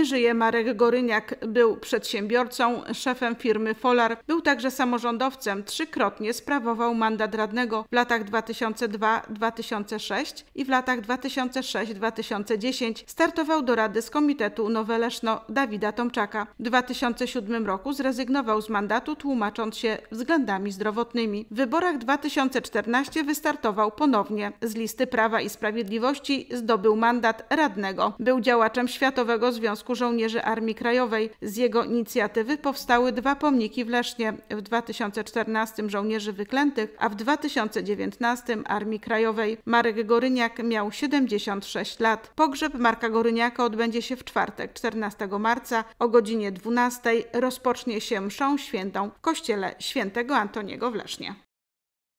nie żyje Marek Goryniak. Był przedsiębiorcą, szefem firmy Folar. Był także samorządowcem. Trzykrotnie sprawował mandat radnego w latach 2002-2006 i w latach 2006-2010. Startował do rady z Komitetu Noweleszno Dawida Tomczaka. W 2007 roku zrezygnował z mandatu, tłumacząc się względami zdrowotnymi. W wyborach 2014 wystartował ponownie. Z listy Prawa i Sprawiedliwości zdobył mandat radnego. Był działaczem Światowego Związku Związku Żołnierzy Armii Krajowej. Z jego inicjatywy powstały dwa pomniki w Lesznie. W 2014 żołnierzy wyklętych, a w 2019 Armii Krajowej. Marek Goryniak miał 76 lat. Pogrzeb Marka Goryniaka odbędzie się w czwartek, 14 marca o godzinie 12. Rozpocznie się mszą świętą w kościele świętego Antoniego w Lesznie.